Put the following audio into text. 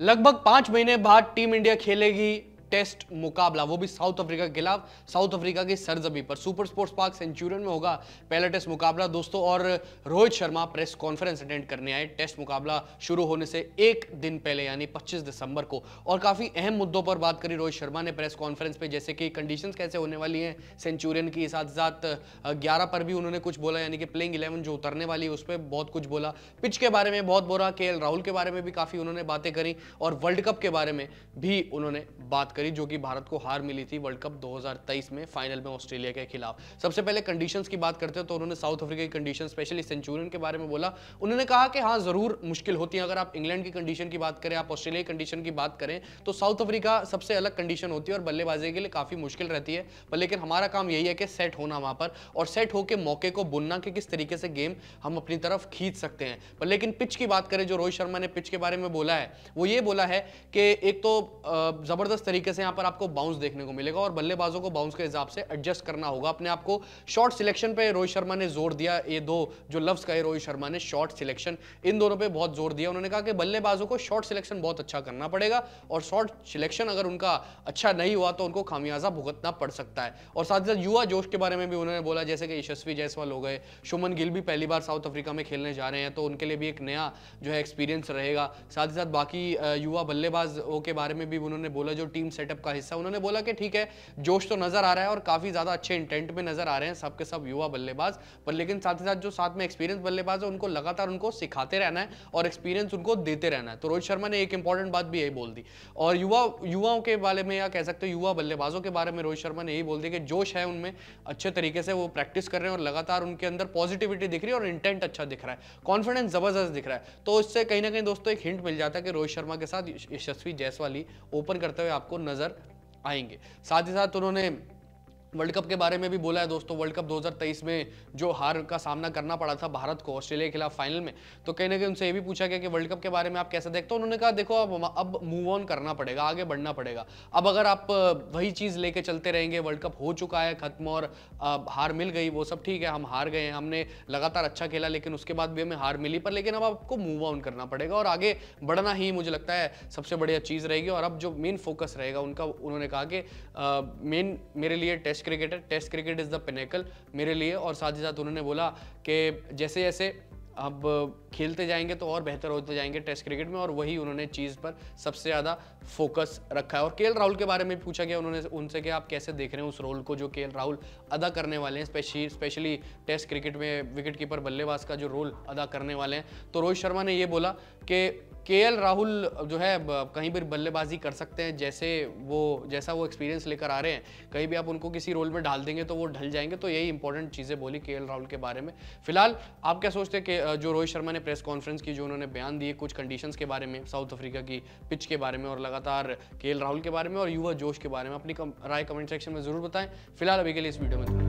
लगभग पांच महीने बाद टीम इंडिया खेलेगी टेस्ट मुकाबला वो भी साउथ अफ्रीका के खिलाफ साउथ अफ्रीका की सरजमी पर सुपर स्पोर्ट्स पार्क सेंचुरियन में होगा पहला टेस्ट मुकाबला दोस्तों और Rohit Sharma press conference attend करने आए टेस्ट मुकाबला शुरू होने से एक दिन पहले यानी पच्चीस दिसंबर को और काफी अहम मुद्दों पर बात करी रोहित शर्मा ने प्रेस कॉन्फ्रेंस पर जैसे कि कंडीशन कैसे होने वाली है सेंचुरियन की साथ साथ ग्यारह पर भी उन्होंने कुछ बोला यानी कि प्लेइंग इलेवन जो उतरने वाली है उस पर बहुत कुछ बोला पिच के बारे में बहुत बोला के राहुल के बारे में भी काफी उन्होंने बातें करी और वर्ल्ड कप के बारे में भी उन्होंने बात करी करी जो कि भारत को हार मिली थी वर्ल्ड कप 2023 में फाइनल में ऑस्ट्रेलिया के खिलाफ सबसे पहले कंडीशंस की बात करते हैं तो उन्होंने साउथ अफ्रीका की कंडीशन स्पेशली सेंचुरियन के बारे में बोला उन्होंने कहा कि हाँ जरूर मुश्किल होती है अगर आप इंग्लैंड की कंडीशन की बात करें आप ऑस्ट्रेलिया की कंडीशन की बात करें तो साउथ अफ्रीका सबसे अलग कंडीशन होती है और बल्लेबाजी के लिए काफ़ी मुश्किल रहती है पर लेकिन हमारा काम यही है कि सेट होना वहां पर और सेट होकर मौके को बुनना कि किस तरीके से गेम हम अपनी तरफ खींच सकते हैं पर लेकिन पिच की बात करें जो रोहित शर्मा ने पिच के बारे में बोला है वो ये बोला है कि एक तो ज़बरदस्त तरीके तरीके से यहां पर आपको बाउंस देखने को मिलेगा और बल्लेबाजों को बाउंस के हिसाब से एडजस्ट करना होगा अपने आपको शॉर्ट सिलेक्शन पे रोहित शर्मा ने जोर दिया ये दो जो लफ्ज कहे रोहित शर्मा ने शॉर्ट सिलेक्शन इन दोनों पे बहुत जोर दिया उन्होंने कहा कि बल्लेबाजों को शॉर्ट सिलेक्शन बहुत अच्छा करना पड़ेगा और शॉर्ट सिलेक्शन अगर उनका अच्छा नहीं हुआ तो उनको खामियाजा भुगतना पड़ सकता है और साथ ही साथ युवा जोश के बारे में भी उन्होंने बोला जैसे कि यशस्वी जायसवाल हो गए शुमन गिल भी पहली बार साउथ अफ्रीका में खेलने जा रहे हैं तो उनके लिए भी एक नया जो है एक्सपीरियंस रहेगा साथ ही साथ बाकी युवा बल्लेबाजों के बारे में भी उन्होंने बोला जो टीम सेटअप का हिस्सा उन्होंने बोला कि ठीक है जोश तो नजर आ रहा है और काफी ज्यादा अच्छे इंटेंट में नजर आ रहे हैं सबके सब युवा बल्लेबाज पर लेकिन साथ ही साथ जो साथ में एक्सपीरियंस बल्लेबाज है उनको लगातार उनको सिखाते रहना है और एक्सपीरियंस उनको देते रहना है तो रोहित शर्मा ने एक इंपॉर्टेंट बात भी यही बोल दी और युवा युवाओं के बारे में या कह सकते हो युवा बल्लेबाजों के बारे में रोहित शर्मा ने यही बोल दिया कि जोश है उनमें अच्छे तरीके से वो प्रैक्टिस कर रहे हैं और लगातार उनके अंदर पॉजिटिविटी दिख रही है और इंटेंट अच्छा दिख रहा है कॉन्फिडेंस जबरदस्त दिख रहा है तो इससे कहीं ना कहीं दोस्तों एक हिंट मिल जाता है कि रोहित शर्मा के साथ यशस्वी जायसवाली ओपन करते हुए आपको नज़र आएंगे साथ ही साथ उन्होंने वर्ल्ड कप के बारे में भी बोला है दोस्तों वर्ल्ड कप 2023 में जो हार का सामना करना पड़ा था भारत को ऑस्ट्रेलिया के खिलाफ फाइनल में तो कहीं ना कहीं उनसे ये भी पूछा गया कि वर्ल्ड कप के बारे में आप कैसे देखते हो उन्होंने कहा देखो अब अब मूव ऑन करना पड़ेगा आगे बढ़ना पड़ेगा अब अगर आप वही चीज़ लेके चलते रहेंगे वर्ल्ड कप हो चुका है खत्म और हार मिल गई वो सब ठीक है हम हार गए हैं हमने लगातार अच्छा खेला लेकिन उसके बाद भी हमें हार मिली पर लेकिन अब आपको मूव ऑन करना पड़ेगा और आगे बढ़ना ही मुझे लगता है सबसे बढ़िया चीज़ रहेगी और अब जो मेन फोकस रहेगा उनका उन्होंने कहा कि मेन मेरे लिए test cricketer test cricket is the pinnacle मेरे लिए और साथ ही साथ उन्होंने बोला कि जैसे जैसे अब खेलते जाएंगे तो और बेहतर होते जाएंगे टेस्ट क्रिकेट में और वही उन्होंने चीज़ पर सबसे ज़्यादा फोकस रखा है और के राहुल के बारे में पूछा गया उन्होंने उनसे कि आप कैसे देख रहे हैं उस रोल को जो के राहुल अदा करने वाले हैं स्पेशली स्पेशली टेस्ट क्रिकेट में विकेट कीपर बल्लेबाज का जो रोल अदा करने वाले हैं तो रोहित शर्मा ने ये बोला कि के राहुल जो है कहीं भी बल्लेबाजी कर सकते हैं जैसे वो जैसा वो एक्सपीरियंस लेकर आ रहे हैं कहीं भी आप उनको किसी रोल में डाल देंगे तो वो ढल जाएंगे तो यही इंपॉर्टेंट चीज़ें बोली के राहुल के बारे में फिलहाल आप क्या सोचते हैं जो रोहित शर्मा ने प्रेस कॉन्फ्रेंस की जो उन्होंने बयान दिए कुछ कंडीशन के बारे में साउथ अफ्रीका की पिच के बारे में और लगातार के राहुल के बारे में और युवा जोश के बारे में अपनी राय कमेंट सेक्शन में जरूर बताएं फिलहाल अभी के लिए इस वीडियो में